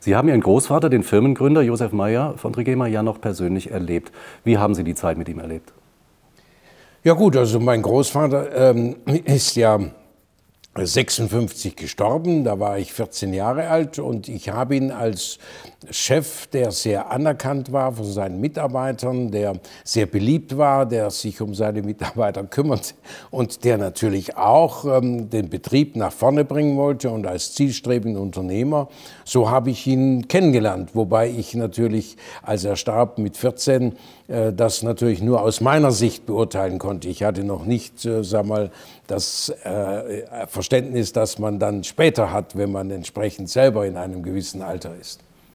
Sie haben Ihren Großvater, den Firmengründer Josef Meyer von Trigema, ja noch persönlich erlebt. Wie haben Sie die Zeit mit ihm erlebt? Ja gut, also mein Großvater ähm, ist ja 56 gestorben, da war ich 14 Jahre alt und ich habe ihn als Chef, der sehr anerkannt war von seinen Mitarbeitern, der sehr beliebt war, der sich um seine Mitarbeiter kümmert und der natürlich auch ähm, den Betrieb nach vorne bringen wollte und als zielstrebender Unternehmer. So habe ich ihn kennengelernt, wobei ich natürlich, als er starb mit 14, äh, das natürlich nur aus meiner Sicht beurteilen konnte. Ich hatte noch nicht, äh, sag mal, das äh, äh Verständnis, das man dann später hat, wenn man entsprechend selber in einem gewissen Alter ist.